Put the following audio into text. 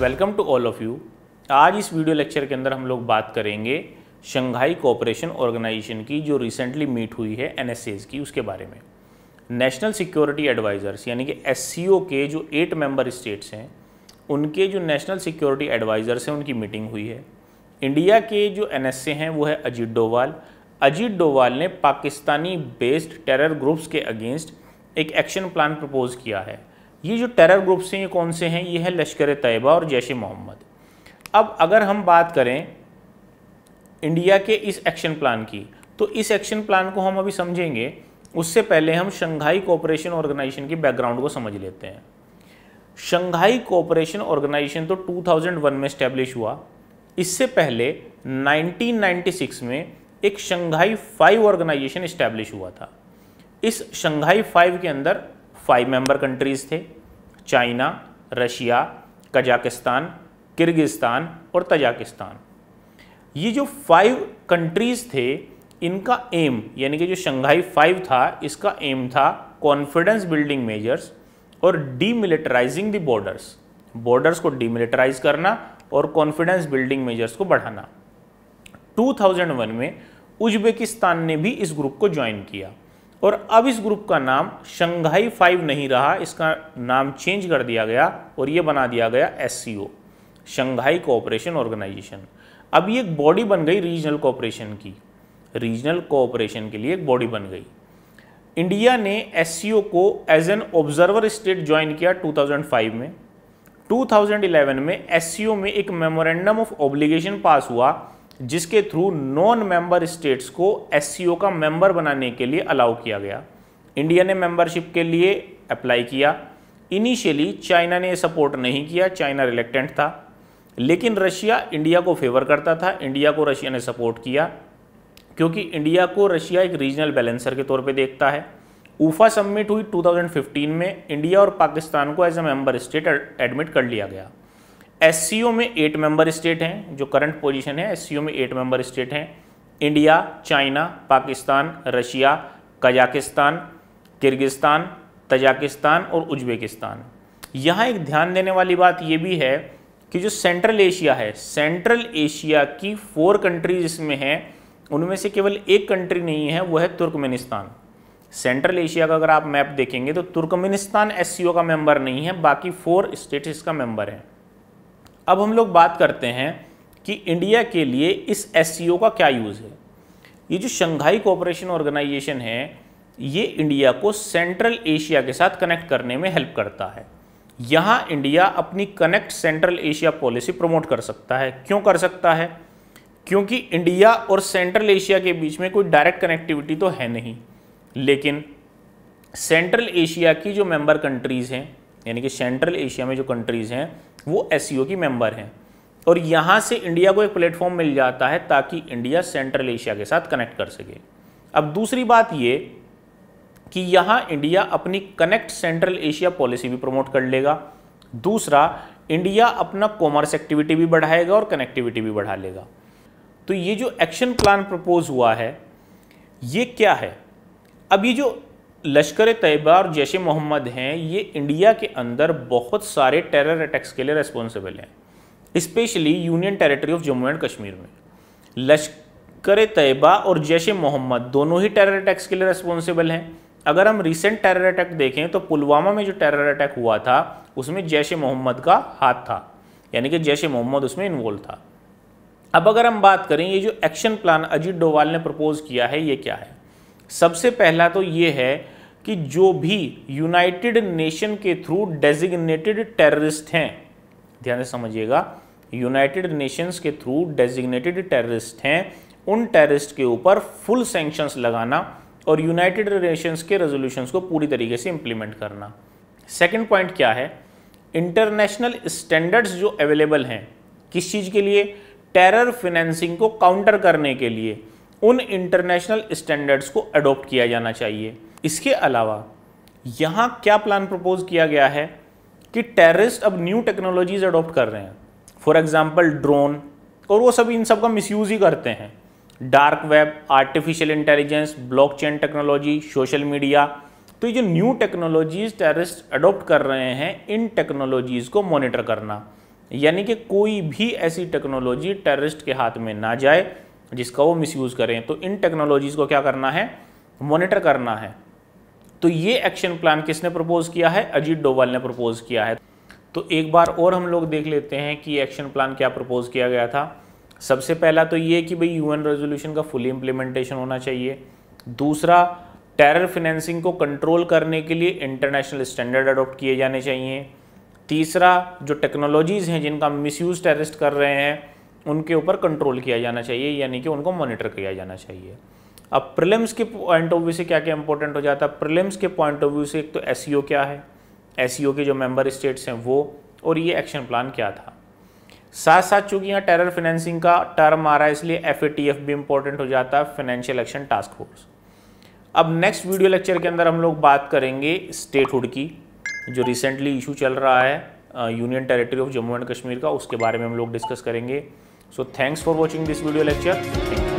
Welcome to all of you आज इस video lecture के अंदर हम लोग बात करेंगे शंघाई कोऑपरेशन ऑर्गेनाइजेशन की जो रिसेंटली मीट हुई है एन की उसके बारे में नेशनल सिक्योरिटी एडवाइज़र्स यानी कि एस के जो एट मेंबर स्टेट्स हैं उनके जो नेशनल सिक्योरिटी एडवाइज़र्स हैं उनकी मीटिंग हुई है इंडिया के जो एन हैं वो है अजीत डोवाल अजीत डोवाल ने पाकिस्तानी बेस्ड टेरर ग्रुप्स के अगेंस्ट एक एक्शन प्लान प्रपोज किया है ये जो टेरर ग्रुप्स हैं ये कौन से हैं ये है लश्कर तयबा और जैश मोहम्मद अब अगर हम बात करें इंडिया के इस एक्शन प्लान की तो इस एक्शन प्लान को हम अभी समझेंगे उससे पहले हम शंघाई कोऑपरेशन ऑर्गेनाइजेशन की बैकग्राउंड को समझ लेते हैं शंघाई कोऑपरेशन ऑर्गेनाइजेशन तो 2001 में स्टैब्लिश हुआ इससे पहले 1996 में एक शंघाई फाइव ऑर्गेनाइजेशन स्टैब्लिश हुआ था इस शंघाई फाइव के अंदर फाइव मेंबर कंट्रीज़ थे चाइना रशिया कजाकिस्तान किर्गिस्तान और तजाकिस्तान ये जो फाइव कंट्रीज़ थे इनका एम यानी कि जो शंघाई फाइव था इसका एम था कॉन्फिडेंस बिल्डिंग मेजर्स और डीमिलिटराइजिंग द बॉर्डर्स बॉर्डर्स को डीमिलिटराइज करना और कॉन्फिडेंस बिल्डिंग मेजर्स को बढ़ाना 2001 में उज्बेकिस्तान ने भी इस ग्रुप को ज्वाइन किया और अब इस ग्रुप का नाम शंघाई फाइव नहीं रहा इसका नाम चेंज कर दिया गया और ये बना दिया गया S C O Shanghai cooperation organisation अब ये एक बॉडी बन गई रीजनल कोऑपरेशन की रीजनल कोऑपरेशन के लिए एक बॉडी बन गई इंडिया ने एस सी ओ को as an observer state join किया 2005 में 2011 में एस सी ओ में एक मेमोरेंडम ऑफ ऑब्लिगेशन पास हुआ जिसके थ्रू नॉन मेंबर स्टेट्स को एस का मेंबर बनाने के लिए अलाउ किया गया इंडिया ने मेंबरशिप के लिए अप्लाई किया इनिशियली चाइना ने सपोर्ट नहीं किया चाइना रिलेक्टेंट था लेकिन रशिया इंडिया को फेवर करता था इंडिया को रशिया ने सपोर्ट किया क्योंकि इंडिया को रशिया एक रीजनल बैलेंसर के तौर पे देखता है ऊफा सबमिट हुई 2015 में इंडिया और पाकिस्तान को as a member state admit कर लिया गया एस में एट मेंबर स्टेट हैं जो करंट पोजीशन है एस में एट मेंबर स्टेट हैं India China Pakistan Russia Kazakhstan Kyrgyzstan Tajikistan और उज्बेकिस्तान यहाँ एक ध्यान देने वाली बात ये भी है कि जो सेंट्रल एशिया है सेंट्रल एशिया की फोर कंट्रीज इसमें हैं उनमें से केवल एक कंट्री नहीं है वो है तुर्कमेनिस्तान सेंट्रल एशिया का अगर आप मैप देखेंगे तो तुर्कमेनिस्तान एस का मेंबर नहीं है बाकी फोर स्टेट्स इसका मेंबर हैं अब हम लोग बात करते हैं कि इंडिया के लिए इस एस का क्या यूज़ है ये जो शंघाई कोऑपरेशन ऑर्गेनाइजेशन है ये इंडिया को सेंट्रल एशिया के साथ कनेक्ट करने में हेल्प करता है यहाँ इंडिया अपनी connect central Asia policy promote कर सकता है क्यों कर सकता है क्योंकि इंडिया और सेंट्रल एशिया के बीच में कोई डायरेक्ट कनेक्टिविटी तो है नहीं लेकिन सेंट्रल एशिया की जो मेंबर कंट्रीज़ हैं यानी कि सेंट्रल एशिया में जो कंट्रीज़ हैं वो एस e की मेंबर हैं और यहाँ से इंडिया को एक प्लेटफॉर्म मिल जाता है ताकि इंडिया सेंट्रल एशिया के साथ कनेक्ट कर सके अब दूसरी बात ये कि यहाँ इंडिया अपनी कनेक्ट सेंट्रल एशिया पॉलिसी भी प्रमोट कर लेगा दूसरा इंडिया अपना कॉमर्स एक्टिविटी भी बढ़ाएगा और कनेक्टिविटी भी बढ़ा लेगा तो ये जो एक्शन प्लान प्रपोज हुआ है ये क्या है अब ये जो लश्कर तयबा और जैश मोहम्मद हैं ये इंडिया के अंदर बहुत सारे टेरर अटैक्स के लिए रेस्पॉन्सिबल हैं specially union territory of Jammu and Kashmir में लश्कर तयबा और जैश मोहम्मद दोनों ही टेरर अटैक्स के लिए रेस्पॉन्सिबल हैं अगर हम रिसेंट टेरर अटैक देखें तो पुलवामा में जो टेरर अटैक हुआ था उसमें जैश मोहम्मद का हाथ था यानी कि जैश मोहम्मद उसमें इन्वॉल्व था अब अगर हम बात करें ये जो एक्शन प्लान अजीत डोवाल ने प्रपोज किया है ये क्या है सबसे पहला तो ये है कि जो भी यूनाइटेड नेशन के थ्रू डेजिग्नेटेड टेररिस्ट हैं ध्यान से समझिएगा यूनाइटेड नेशंस के थ्रू डेजिग्नेटेड टेररिस्ट हैं उन टेररिस्ट के ऊपर फुल सेंक्शंस लगाना और यूनाइटेड नेशंस के रेजोल्यूशंस को पूरी तरीके से इम्प्लीमेंट करना सेकंड पॉइंट क्या है इंटरनेशनल स्टैंडर्ड्स जो अवेलेबल हैं किस चीज़ के लिए टेरर फिनेंसिंग को काउंटर करने के लिए उन इंटरनेशनल स्टैंडर्ड्स को अडोप्ट किया जाना चाहिए इसके अलावा यहाँ क्या प्लान प्रपोज किया गया है कि टेररिस्ट अब न्यू टेक्नोलॉजीज अडोप्ट कर रहे हैं फॉर एग्जाम्पल ड्रोन और वो सब इन सब का मिसयूज़ ही करते हैं dark web artificial intelligence blockchain technology social media तो ये जो न्यू टेक्नोलॉजीज टेररिस्ट अडोप्ट कर रहे हैं इन टेक्नोलॉजीज़ को मॉनिटर करना यानी कि कोई भी ऐसी टेक्नोलॉजी टेररिस्ट के हाथ में ना जाए जिसका वो मिसयूज़ करें तो इन टेक्नोलॉजीज़ को क्या करना है मॉनिटर करना है तो ये एक्शन प्लान किसने प्रपोज़ किया है अजीत डोवाल ने प्रपोज़ किया है तो एक बार और हम लोग देख लेते हैं कि एक्शन प्लान क्या प्रपोज़ किया गया था सबसे पहला तो ये कि भाई यूएन रेजोल्यूशन का फुल इम्प्लीमेंटेशन होना चाहिए दूसरा टेरर फिनेंसिंग को कंट्रोल करने के लिए इंटरनेशनल स्टैंडर्ड अडॉप्ट किए जाने चाहिए तीसरा जो टेक्नोलॉजीज़ हैं जिनका मिसयूज़ टेररिस्ट कर रहे हैं उनके ऊपर कंट्रोल किया जाना चाहिए यानी कि उनको मॉनिटर किया जाना चाहिए अब प्रिलिम्स के पॉइंट ऑफ व्यू से क्या क्या इंपॉर्टेंट हो जाता है प्रिलिम्स के पॉइंट ऑफ व्यू से एक तो एस e क्या है एस e के जो मेंबर स्टेट्स हैं वो और ये एक्शन प्लान क्या था साथ साथ चूंकि यहाँ टेरर फाइनेंसिंग का टर्म आ रहा है इसलिए एफ भी इंपॉर्टेंट हो जाता है फाइनेंशियल एक्शन टास्क फोर्स अब नेक्स्ट वीडियो लेक्चर के अंदर हम लोग बात करेंगे स्टेटहुड की जो रिसेंटली इशू चल रहा है union territory of Jammu and Kashmir का उसके बारे में हम लोग डिस्कस करेंगे So thanks for watching this video lecture.